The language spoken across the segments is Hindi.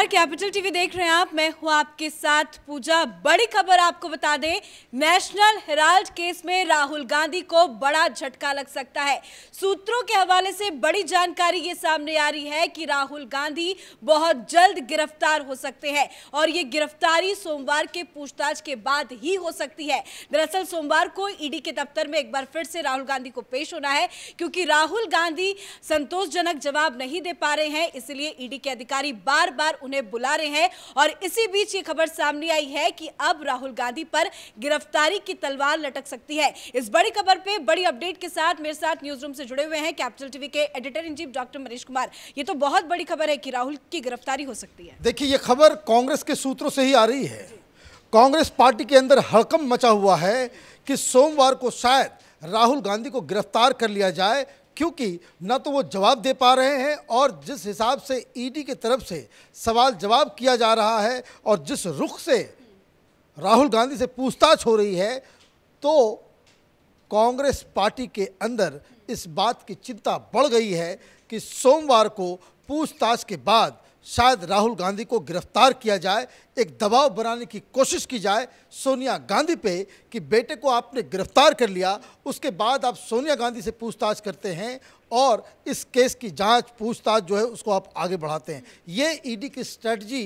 नमस्कार कैपिटल टीवी देख रहे हैं आप मैं हूं आपके साथ पूजा बड़ी खबर आपको बता दें नेशनल हेराल्ड केस में राहुल गांधी को बड़ा झटका लग सकता है सूत्रों के हवाले से बड़ी जानकारी ये सामने आ रही है कि राहुल गांधी बहुत जल्द गिरफ्तार हो सकते हैं और ये गिरफ्तारी सोमवार के पूछताछ के बाद ही हो सकती है दरअसल सोमवार को ईडी e के दफ्तर में एक बार फिर से राहुल गांधी को पेश होना है क्योंकि राहुल गांधी संतोषजनक जवाब नहीं दे पा रहे हैं इसलिए ईडी e के अधिकारी बार बार उन्हें बुला रहे हैं और इसी बीच ये खबर सामने आई है कि अब राहुल गांधी पर गिरफ्तारी की तलवार लटक सकती है इस बड़ी खबर पे बड़ी अपडेट के साथ मेरे साथ न्यूज रूम से जुड़े हुए हैं कैपिटल टीवी के editor in chief doctor Manish Kumar ये तो बहुत बड़ी खबर है कि राहुल की गिरफ्तारी हो सकती है देखिए ये खबर कांग्रेस के सूत्रों से ही आ रही है कांग्रेस पार्टी के अंदर हड़कम मचा हुआ है कि सोमवार को शायद राहुल गांधी को गिरफ्तार कर लिया जाए क्योंकि न तो वो जवाब दे पा रहे हैं और जिस हिसाब से ईडी e की तरफ से सवाल जवाब किया जा रहा है और जिस रुख से राहुल गांधी से पूछताछ हो रही है तो कांग्रेस पार्टी के अंदर इस बात की चिंता बढ़ गई है कि सोमवार को पूछताछ के बाद शायद राहुल गांधी को गिरफ्तार किया जाए एक दबाव बनाने की कोशिश की जाए सोनिया गांधी पे कि बेटे को आपने गिरफ्तार कर लिया उसके बाद आप सोनिया गांधी से पूछताछ करते हैं और इस केस की जांच पूछताछ जो है उसको आप आगे बढ़ाते हैं ये ईडी e की स्ट्रेटजी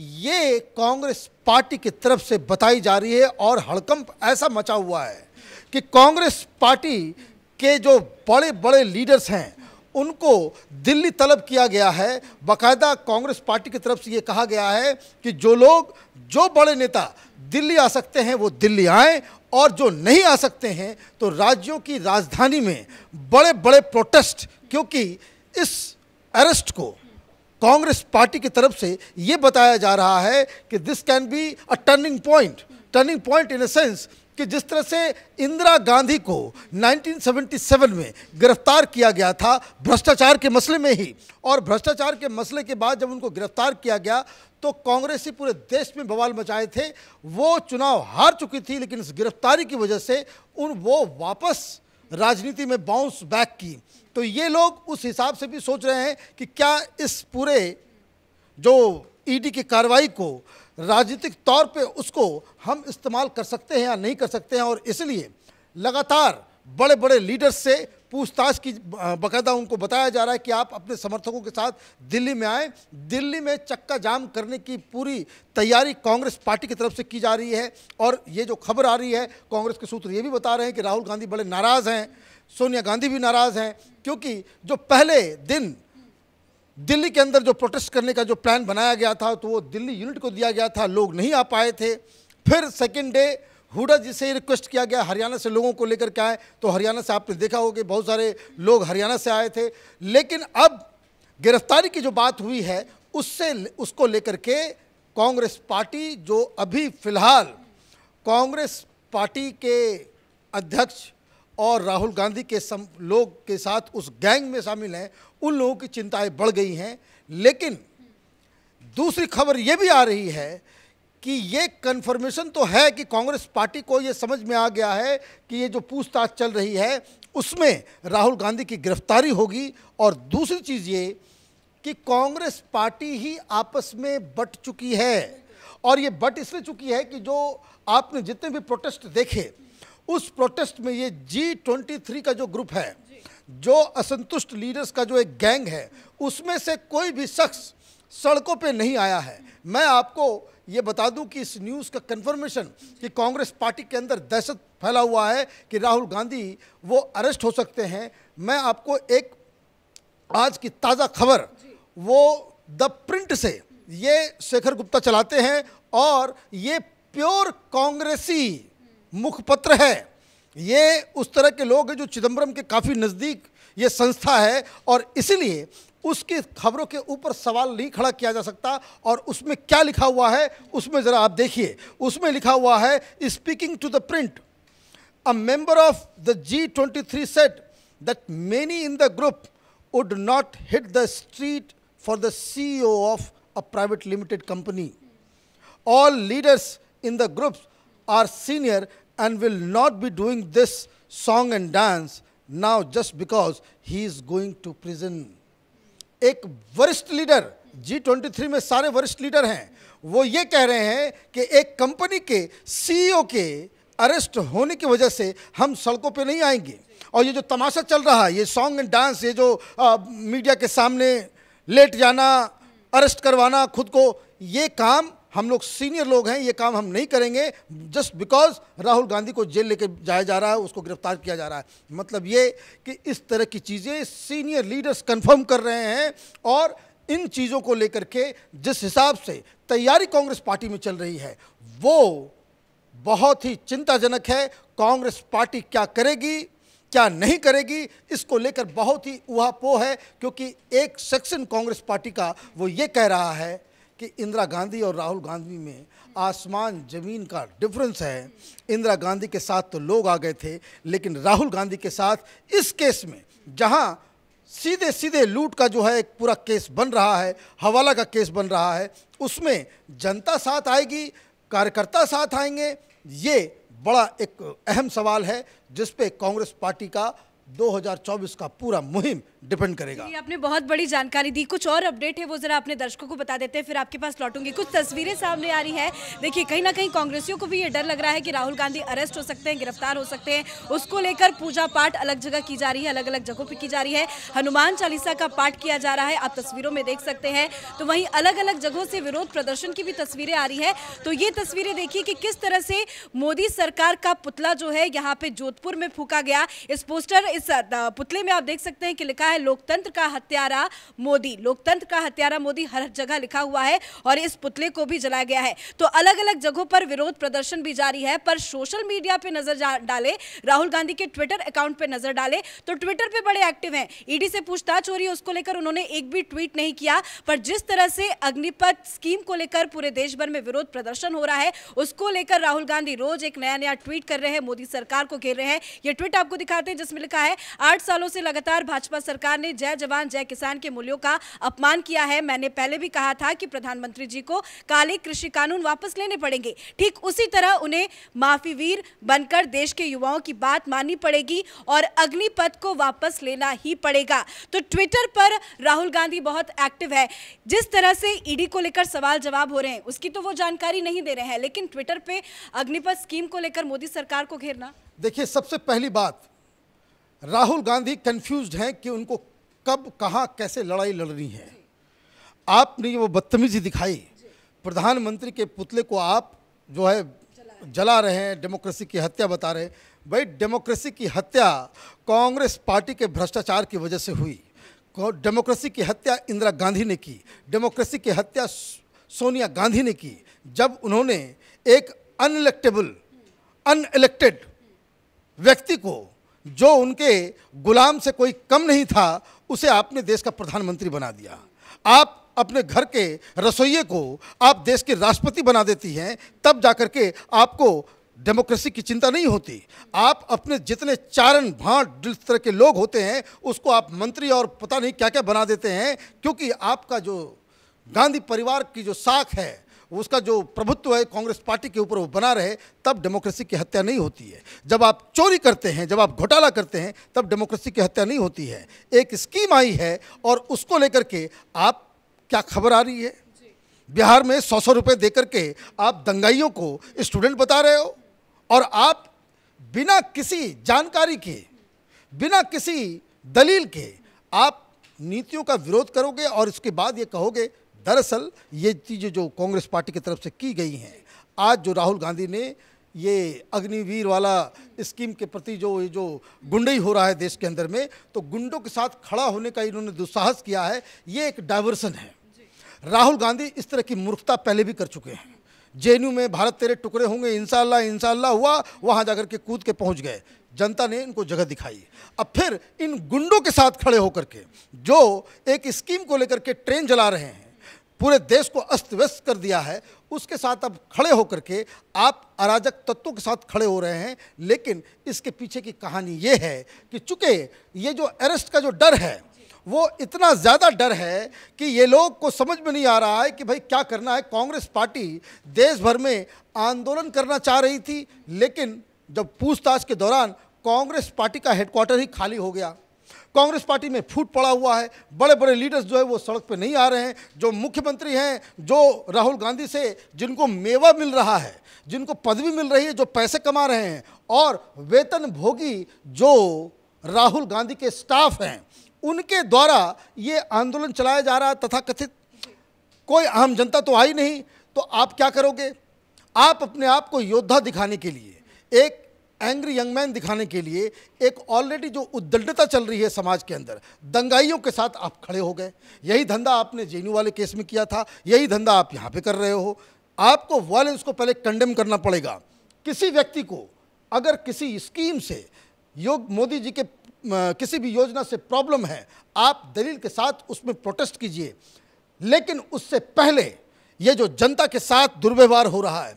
ये कांग्रेस पार्टी की तरफ से बताई जा रही है और हड़कंप ऐसा मचा हुआ है कि कांग्रेस पार्टी के जो बड़े बड़े लीडर्स हैं उनको दिल्ली तलब किया गया है बाकायदा कांग्रेस पार्टी की तरफ से ये कहा गया है कि जो लोग जो बड़े नेता दिल्ली आ सकते हैं वो दिल्ली आएँ और जो नहीं आ सकते हैं तो राज्यों की राजधानी में बड़े बड़े प्रोटेस्ट क्योंकि इस अरेस्ट को कांग्रेस पार्टी की तरफ से ये बताया जा रहा है कि this can be a turning point turning point in a sense कि जिस तरह से इंदिरा गांधी को 1977 में गिरफ्तार किया गया था भ्रष्टाचार के मसले में ही और भ्रष्टाचार के मसले के बाद जब उनको गिरफ्तार किया गया तो कांग्रेस ही पूरे देश में बवाल मचाए थे वो चुनाव हार चुकी थी लेकिन इस गिरफ्तारी की वजह से उन वो वापस राजनीति में बाउंस बैक की तो ये लोग उस हिसाब से भी सोच रहे हैं कि क्या इस पूरे जो ईडी e की कार्रवाई को राजनीतिक तौर पे उसको हम इस्तेमाल कर सकते हैं या नहीं कर सकते हैं और इसलिए लगातार बड़े बड़े लीडर्स से पूछताछ की बकायदा उनको बताया जा रहा है कि आप अपने समर्थकों के साथ दिल्ली में आए दिल्ली में चक्का जाम करने की पूरी तैयारी कांग्रेस पार्टी की तरफ से की जा रही है और ये जो खबर आ रही है कांग्रेस के सूत्र ये भी बता रहे हैं कि राहुल गांधी बड़े नाराज़ हैं सोनिया गांधी भी नाराज़ हैं क्योंकि जो पहले दिन दिल्ली के अंदर जो प्रोटेस्ट करने का जो प्लान बनाया गया था तो वो दिल्ली यूनिट को दिया गया था लोग नहीं आ पाए थे फिर सेकेंड डे हुडा जी से रिक्वेस्ट किया गया हरियाणा से लोगों को लेकर के आए तो हरियाणा से आपने देखा होगा बहुत सारे लोग हरियाणा से आए थे लेकिन अब गिरफ्तारी की जो बात हुई है उससे उसको लेकर के कांग्रेस पार्टी जो अभी फ़िलहाल कांग्रेस पार्टी के अध्यक्ष और राहुल गांधी के सम लोग के साथ उस गैंग में शामिल हैं उन लोगों की चिंताएं बढ़ गई हैं लेकिन दूसरी खबर ये भी आ रही है कि ये कन्फर्मेशन तो है कि कांग्रेस पार्टी को ये समझ में आ गया है कि ये जो पूछताछ चल रही है उसमें राहुल गांधी की गिरफ्तारी होगी और दूसरी चीज़ ये कि कांग्रेस पार्टी ही आपस में बट चुकी है और ये बट इसलिए चुकी है कि जो आपने जितने भी प्रोटेस्ट देखे उस प्रोटेस्ट में ये जी ट्वेंटी थ्री का जो ग्रुप है जो असंतुष्ट लीडर्स का जो एक गैंग है उसमें से कोई भी शख्स सड़कों पे नहीं आया है मैं आपको ये बता दूं कि इस न्यूज़ का कन्फर्मेशन कि कांग्रेस पार्टी के अंदर दहशत फैला हुआ है कि राहुल गांधी वो अरेस्ट हो सकते हैं मैं आपको एक आज की ताज़ा खबर वो द प्रिंट से ये शेखर गुप्ता चलाते हैं और ये प्योर कांग्रेसी मुखपत्र है ये उस तरह के लोग हैं जो चिदम्बरम के काफ़ी नज़दीक ये संस्था है और इसलिए उसकी खबरों के ऊपर सवाल नहीं खड़ा किया जा सकता और उसमें क्या लिखा हुआ है उसमें ज़रा आप देखिए उसमें लिखा हुआ है speaking to the Print a member of the G twenty three said that many in the group would not hit the street for the sake of a private limited company all leaders in the groups are senior and will not be doing this song and dance now just because he is going to prison. एक वरिष्ठ लीडर जी ट्वेंटी थ्री में सारे वरिष्ठ लीडर हैं वो ये कह रहे हैं कि एक कंपनी के सीईओ e के अरेस्ट होने की वजह से हम सड़कों पे नहीं आएंगे और ये जो तमाशा चल रहा है ये सॉन्ग एंड डांस ये जो आ, मीडिया के सामने लेट जाना अरेस्ट करवाना खुद को ये काम हम लोग सीनियर लोग हैं ये काम हम नहीं करेंगे जस्ट बिकॉज राहुल गांधी को जेल लेके जाया जा रहा है उसको गिरफ्तार किया जा रहा है मतलब ये कि इस तरह की चीज़ें सीनियर लीडर्स कंफर्म कर रहे हैं और इन चीज़ों को लेकर के जिस हिसाब से तैयारी कांग्रेस पार्टी में चल रही है वो बहुत ही चिंताजनक है कांग्रेस पार्टी क्या करेगी क्या नहीं करेगी इसको लेकर बहुत ही उहापोह है क्योंकि एक सेक्शन कांग्रेस पार्टी का वो ये कह रहा है कि इंदिरा गांधी और राहुल गांधी में आसमान ज़मीन का डिफरेंस है इंदिरा गांधी के साथ तो लोग आ गए थे लेकिन राहुल गांधी के साथ इस केस में जहां सीधे सीधे लूट का जो है एक पूरा केस बन रहा है हवाला का केस बन रहा है उसमें जनता साथ आएगी कार्यकर्ता साथ आएंगे ये बड़ा एक अहम सवाल है जिसपे कांग्रेस पार्टी का 2024 का पूरा मुहिम डिपेंड करेगा आपने बहुत बड़ी जानकारी दी कुछ और अपडेट है वो जरा अपने दर्शकों को बता देते हैं फिर आपके पास लौटूंगी कुछ तस्वीरें सामने आ रही है देखिए कहीं ना कहीं कांग्रेसियों को भी ये डर लग रहा है कि राहुल गांधी अरेस्ट हो सकते हैं गिरफ्तार हो सकते हैं उसको लेकर पूजा पाठ अलग जगह की जा रही है अलग अलग जगहों पर की जा रही है हनुमान चालीसा का पाठ किया जा रहा है आप तस्वीरों में देख सकते हैं तो वहीं अलग अलग जगहों से विरोध प्रदर्शन की भी तस्वीरें आ रही है तो ये तस्वीरें देखिए कि किस तरह से मोदी सरकार का पुतला जो है यहाँ पे जोधपुर में फूका गया इस पोस्टर इस पुतले में आप देख सकते हैं कि लिखा है लोकतंत्र का हत्यारा मोदी लोकतंत्र का हत्यारा मोदी हर जगह लिखा हुआ है और इस पुतले को भी जलाया गया है तो अलग अलग जगहों पर विरोध प्रदर्शन भी जारी है पर सोशल मीडिया पर नजर डाले राहुल गांधी के ट्विटर अकाउंट पर नजर डाले तो ट्विटर पर बड़े एक्टिव है ईडी से पूछताछ हो रही है उसको लेकर उन्होंने एक भी ट्वीट नहीं किया पर जिस तरह से अग्निपथ स्कीम को लेकर पूरे देश भर में विरोध प्रदर्शन हो रहा है उसको लेकर राहुल गांधी रोज एक नया नया ट्वीट कर रहे हैं मोदी सरकार को घेर रहे हैं ये ट्वीट आपको दिखाते हैं जिसमें लिखा है आठ सालों से लगातार भाजपा सरकार सरकार ने जय जवान जय किसान के मूल्यों का अपमान किया है मैंने पहले भी कहा था कि प्रधानमंत्री जी को काले कृषि कानून वापस लेने पड़ेंगे ठीक उसी तरह उन्हें माफीवीर बनकर देश के युवाओं की बात माननी पड़ेगी और अग्निपथ को वापस लेना ही पड़ेगा तो ट्विटर पर राहुल गांधी बहुत एक्टिव है जिस तरह से ईडी को लेकर सवाल जवाब हो रहे हैं उसकी तो वो जानकारी नहीं दे रहे हैं लेकिन ट्विटर पे अग्निपथ स्कीम को लेकर मोदी सरकार को घेरना देखिए सबसे पहली बात राहुल गांधी कंफ्यूज हैं कि उनको कब कहाँ कैसे लड़ाई लड़नी है आपने ये वो बदतमीजी दिखाई प्रधानमंत्री के पुतले को आप जो है जला रहे हैं डेमोक्रेसी की हत्या बता रहे हैं भाई डेमोक्रेसी की हत्या कांग्रेस पार्टी के भ्रष्टाचार की वजह से हुई डेमोक्रेसी की हत्या इंदिरा गांधी ने की डेमोक्रेसी की हत्या सोनिया गांधी ने की जब उन्होंने एक अनइलेक्टेबल अनइलेक्टेड व्यक्ति को जो उनके गुलाम से कोई कम नहीं था उसे आपने देश का प्रधानमंत्री बना दिया आप अपने घर के रसोइये को आप देश के राष्ट्रपति बना देती हैं तब जाकर के आपको डेमोक्रेसी की चिंता नहीं होती आप अपने जितने चारण भाट जिस तरह के लोग होते हैं उसको आप मंत्री और पता नहीं क्या क्या बना देते हैं क्योंकि आपका जो गांधी परिवार की जो साख है उसका जो प्रभुत्व है कांग्रेस पार्टी के ऊपर वो बना रहे तब डेमोक्रेसी की हत्या नहीं होती है जब आप चोरी करते हैं जब आप घोटाला करते हैं तब डेमोक्रेसी की हत्या नहीं होती है एक स्कीम आई है और उसको लेकर के आप क्या खबर आ रही है बिहार में सौ सौ रुपये दे करके आप दंगाइयों को स्टूडेंट बता रहे हो और आप बिना किसी जानकारी के बिना किसी दलील के आप नीतियों का विरोध करोगे और इसके बाद ये कहोगे दरअसल ये चीज़ें जो कांग्रेस पार्टी की तरफ से की गई हैं आज जो राहुल गांधी ने ये अग्निवीर वाला स्कीम के प्रति जो ये जो गुंडई हो रहा है देश के अंदर में तो गुंडों के साथ खड़ा होने का इन्होंने दुस्साहस किया है ये एक डाइवर्सन है राहुल गांधी इस तरह की मूर्खता पहले भी कर चुके हैं जे में भारत तेरे टुकड़े होंगे इंशाला इंशाला हुआ वहाँ जाकर के कूद के पहुँच गए जनता ने इनको जगह दिखाई अब फिर इन गुंडों के साथ खड़े होकर के जो एक स्कीम को लेकर के ट्रेन जला रहे हैं पूरे देश को अस्त व्यस्त कर दिया है उसके साथ अब खड़े होकर के आप अराजक तत्वों के साथ खड़े हो रहे हैं लेकिन इसके पीछे की कहानी ये है कि चूँकि ये जो अरेस्ट का जो डर है वो इतना ज़्यादा डर है कि ये लोग को समझ में नहीं आ रहा है कि भाई क्या करना है कांग्रेस पार्टी देश भर में आंदोलन करना चाह रही थी लेकिन जब पूछताछ के दौरान कांग्रेस पार्टी का हेडक्वार्टर ही खाली हो गया कांग्रेस पार्टी में फूट पड़ा हुआ है बड़े बड़े लीडर्स जो है वो सड़क पर नहीं आ रहे हैं जो मुख्यमंत्री हैं जो राहुल गांधी से जिनको मेवा मिल रहा है जिनको पदवी मिल रही है जो पैसे कमा रहे हैं और वेतन भोगी जो राहुल गांधी के स्टाफ हैं उनके द्वारा ये आंदोलन चलाया जा रहा तथा कथित कोई आम जनता तो आई नहीं तो आप क्या करोगे आप अपने आप को योद्धा दिखाने के लिए एक एंग्री यंग मैन दिखाने के लिए एक ऑलरेडी जो उद्दंडता चल रही है समाज के अंदर दंगाइयों के साथ आप खड़े हो गए यही धंधा आपने जे वाले केस में किया था यही धंधा आप यहाँ पे कर रहे हो आपको वायलेंस को पहले कंडेम करना पड़ेगा किसी व्यक्ति को अगर किसी स्कीम से योग मोदी जी के किसी भी योजना से प्रॉब्लम है आप दलील के साथ उसमें प्रोटेस्ट कीजिए लेकिन उससे पहले ये जो जनता के साथ दुर्व्यवहार हो रहा है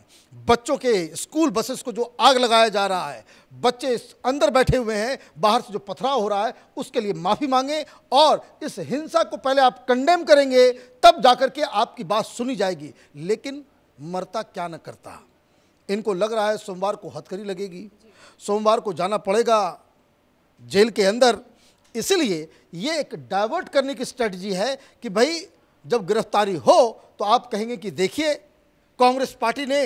बच्चों के स्कूल बसेस को जो आग लगाया जा रहा है बच्चे अंदर बैठे हुए हैं बाहर से जो पथराव हो रहा है उसके लिए माफ़ी मांगें और इस हिंसा को पहले आप कंडेम करेंगे तब जाकर के आपकी बात सुनी जाएगी लेकिन मरता क्या न करता इनको लग रहा है सोमवार को हथकरी लगेगी सोमवार को जाना पड़ेगा जेल के अंदर इसलिए ये एक डाइवर्ट करने की स्ट्रेटजी है कि भाई जब गिरफ्तारी हो तो आप कहेंगे कि देखिए कांग्रेस पार्टी ने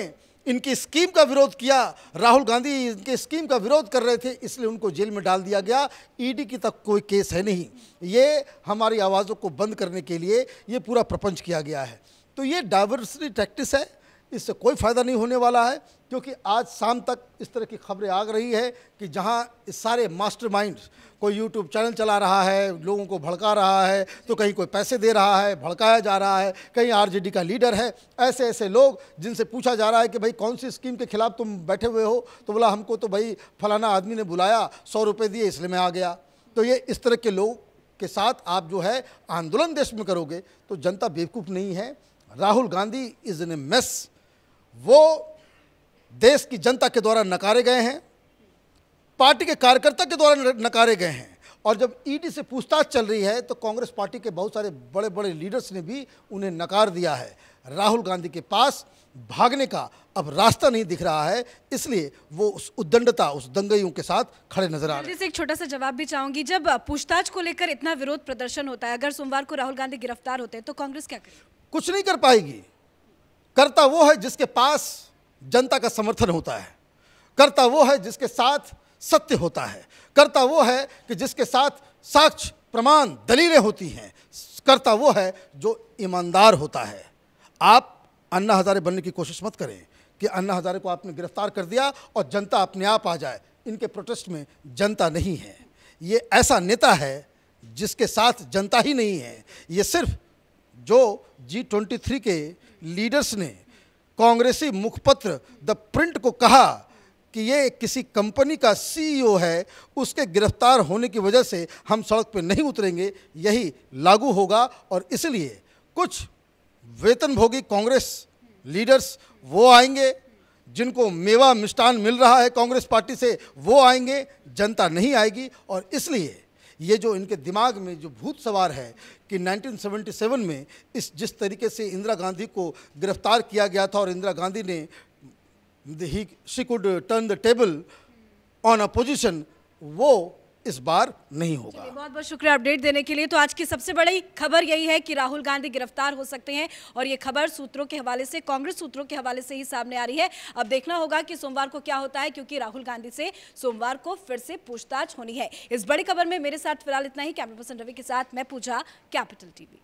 इनकी स्कीम का विरोध किया राहुल गांधी इनके स्कीम का विरोध कर रहे थे इसलिए उनको जेल में डाल दिया गया ईडी की तक कोई केस है नहीं ये हमारी आवाज़ों को बंद करने के लिए ये पूरा प्रपंच किया गया है तो ये डाइवर्सिटी प्रैक्टिस है इससे कोई फ़ायदा नहीं होने वाला है क्योंकि आज शाम तक इस तरह की खबरें आ रही है कि जहाँ सारे मास्टरमाइंड कोई यूट्यूब चैनल चला रहा है लोगों को भड़का रहा है तो कहीं कोई पैसे दे रहा है भड़काया जा रहा है कहीं आरजेडी का लीडर है ऐसे ऐसे लोग जिनसे पूछा जा रहा है कि भाई कौन सी स्कीम के खिलाफ तुम बैठे हुए हो तो बोला हमको तो भाई फलाना आदमी ने बुलाया सौ रुपये दिए इसलिए मैं आ गया तो ये इस तरह के लोग के साथ आप जो है आंदोलन देश में करोगे तो जनता बेवकूफ़ नहीं है Rahul Gandhi is in a mess वो देश की जनता के द्वारा नकारे गए हैं पार्टी के कार्यकर्ता के द्वारा नकारे गए हैं और जब ईडी से पूछताछ चल रही है तो कांग्रेस पार्टी के बहुत सारे बड़े बड़े लीडर्स ने भी उन्हें नकार दिया है राहुल गांधी के पास भागने का अब रास्ता नहीं दिख रहा है इसलिए वो उस उद्दंडता उस दंगइयों के साथ खड़े नजर आ रहे हैं एक छोटा सा जवाब भी चाहूंगी जब पूछताछ को लेकर इतना विरोध प्रदर्शन होता है अगर सोमवार को राहुल गांधी गिरफ्तार होते हैं तो कांग्रेस क्या करे कुछ नहीं कर पाएगी करता वो है जिसके पास जनता का समर्थन होता है करता वो है जिसके साथ सत्य होता है करता वो है कि जिसके साथ साक्ष्य प्रमाण दलीलें होती हैं करता वो है जो ईमानदार होता है आप अन्ना हज़ारे बनने की कोशिश मत करें कि अन्ना हज़ारे को आपने गिरफ्तार कर दिया और जनता अपने आप आ जाए इनके प्रोटेस्ट में जनता नहीं है ये ऐसा नेता है जिसके साथ जनता ही नहीं है ये सिर्फ जो जी ट्वेंटी थ्री के लीडर्स ने कांग्रेसी मुखपत्र द प्रिंट को कहा कि ये किसी कंपनी का सीईओ e है उसके गिरफ्तार होने की वजह से हम सड़क पर नहीं उतरेंगे यही लागू होगा और इसलिए कुछ वेतनभोगी कांग्रेस लीडर्स वो आएंगे जिनको मेवा मिष्ठान मिल रहा है कांग्रेस पार्टी से वो आएंगे जनता नहीं आएगी और इसलिए ये जो इनके दिमाग में जो भूत सवार है कि 1977 में इस जिस तरीके से इंदिरा गांधी को गिरफ्तार किया गया था और इंदिरा गांधी ने ही she could turn the table on a position वो इस बार नहीं होगा बहुत बहुत शुक्रिया अपडेट देने के लिए तो आज की सबसे बड़ी खबर यही है कि राहुल गांधी गिरफ्तार हो सकते हैं और ये खबर सूत्रों के हवाले से कांग्रेस सूत्रों के हवाले से ही सामने आ रही है अब देखना होगा कि सोमवार को क्या होता है क्योंकि राहुल गांधी से सोमवार को फिर से पूछताछ होनी है इस बड़ी खबर में मेरे साथ फिलहाल इतना ही कैमरा पर्सन रवि के साथ मैं पूजा कैपिटल टीवी